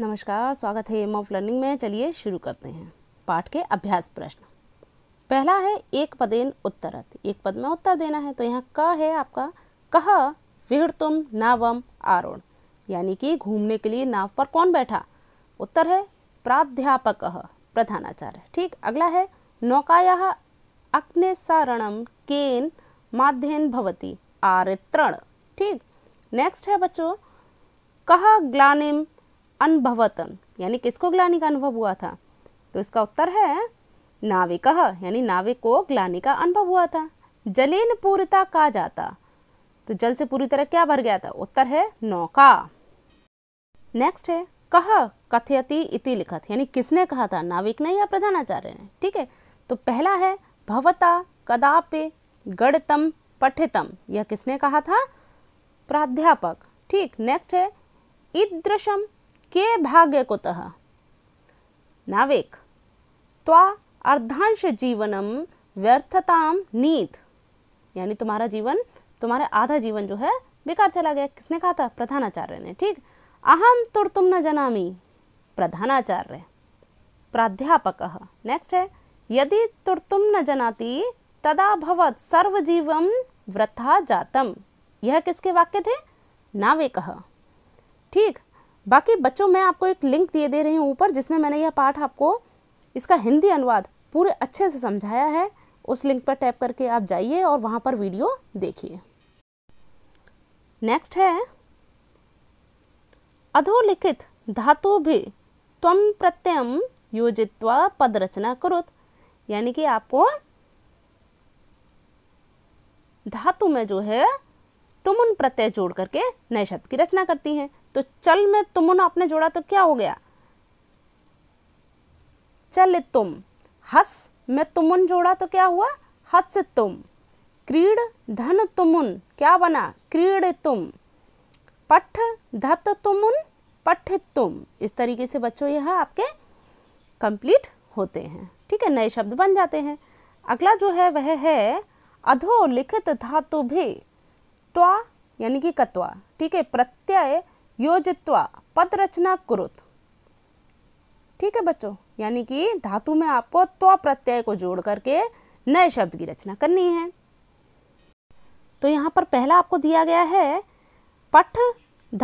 नमस्कार स्वागत है एम ऑफ लर्निंग में चलिए शुरू करते हैं पाठ के अभ्यास प्रश्न पहला है एक पदेन उत्तरत एक पद में उत्तर देना है तो यहाँ क है आपका कह विहड़ तुम नावम आरोण यानी कि घूमने के लिए नाव पर कौन बैठा उत्तर है प्राध्यापक प्रधानाचार्य ठीक अगला है नौकाया सारणम केन माध्यन भवती आरित्रण ठीक नेक्स्ट है बच्चों कह ग्लानिम अनुभवतन यानी किसको ग्लानी का अनुभव हुआ था तो इसका उत्तर है नाविक यानी नाविक को ग्लानी का अनुभव हुआ था जलेन पूरीता का जाता तो जल से पूरी तरह क्या भर गया था उत्तर है नौका नेक्स्ट है कह कथयति इति लिखत यानी किसने कहा था नाविक ने या प्रधानाचार्य ने ठीक है तो पहला है भवता कदापि गणतम पठितम यह किसने कहा था प्राध्यापक ठीक नेक्स्ट है ईदृशम के भाग्य कुतः नावेक त्वा अर्धांश जीवनम व्यर्थताम नीत यानी तुम्हारा जीवन तुम्हारा आधा जीवन जो है बेकार चला गया किसने कहा था प्रधानाचार्य ने ठीक अहम तुर तुम न जनामी प्रधानाचार्य प्राध्यापक नेक्स्ट है यदि तुर तुम न जनाती तदा भवत सर्वजीवम वृथा जातम यह किसके वाक्य थे नावे कह ठीक बाकी बच्चों मैं आपको एक लिंक दिए दे रही हूँ ऊपर जिसमें मैंने यह पाठ आपको इसका हिंदी अनुवाद पूरे अच्छे से समझाया है उस लिंक पर टैप करके आप जाइए और वहाँ पर वीडियो देखिए नेक्स्ट है अधोलिखित धातु भी तम प्रत्यम योजित्वा पद रचना करुत यानी कि आपको धातु में जो है तुमुन प्रत्यय जोड़ करके नए शब्द की रचना करती हैं तो चल में तुमुन आपने जोड़ा तो क्या हो गया चल तुम हस में तुमुन जोड़ा तो क्या हुआ हस तुम क्रीड धन तुमुन क्या बना क्रीड तुम पठ धत तुमुन पठ तुम इस तरीके से बच्चों यह आपके कंप्लीट होते हैं ठीक है नए शब्द बन जाते हैं अगला जो है वह है अधो लिखित धातु भी कृत्वा यानी कि कत्वा ठीक है प्रत्यय योजित्वा पद रचना कुरुत ठीक है बच्चों यानी कि धातु में आपको त्व प्रत्यय को जोड़ करके नए शब्द की रचना करनी है तो यहाँ पर पहला आपको दिया गया है पठ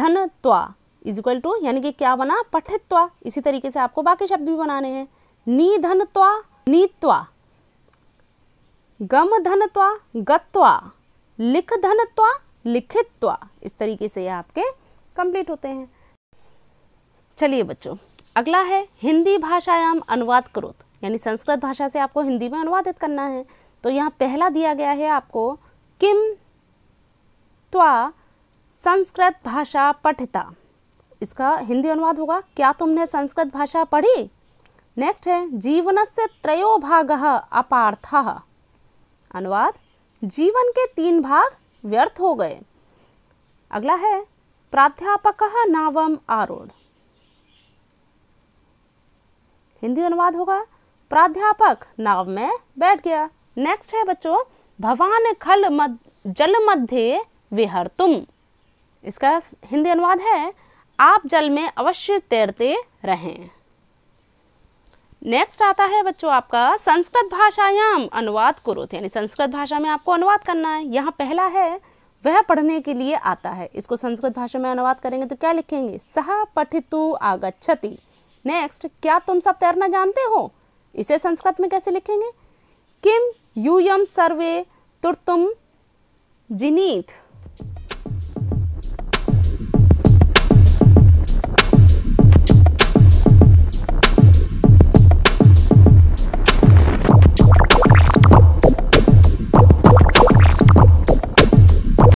धन त्वा इज इक्वल टू यानी कि क्या बना पठित्वा इसी तरीके से आपको बाकी शब्द भी बनाने हैं नी धन त्वा नीत्वा गम धन त्वा गत्वा लिख धनत्वा लिखित्वा इस तरीके से ये आपके कंप्लीट होते हैं चलिए बच्चों अगला है हिंदी भाषायाम अनुवाद करोत यानी संस्कृत भाषा से आपको हिंदी में अनुवादित करना है तो यहाँ पहला दिया गया है आपको किम त्वा संस्कृत भाषा पठिता इसका हिंदी अनुवाद होगा क्या तुमने संस्कृत भाषा पढ़ी नेक्स्ट है जीवन से त्रयो भाग अपार्थ अनुवाद जीवन के तीन भाग व्यर्थ हो गए अगला है प्राध्यापक नावम आरोढ़ हिंदी अनुवाद होगा प्राध्यापक नाव में बैठ गया नेक्स्ट है बच्चों भवान खल मद, जल मध्य विहर तुम इसका हिंदी अनुवाद है आप जल में अवश्य तैरते रहें नेक्स्ट आता है बच्चों आपका संस्कृत भाषायाम अनुवाद कुरुत यानी संस्कृत भाषा में आपको अनुवाद करना है यहाँ पहला है वह पढ़ने के लिए आता है इसको संस्कृत भाषा में अनुवाद करेंगे तो क्या लिखेंगे सह पठितु आगच्छति नेक्स्ट क्या तुम सब तैरना जानते हो इसे संस्कृत में कैसे लिखेंगे किम यूयम सर्वे तुर्तुम जिनीत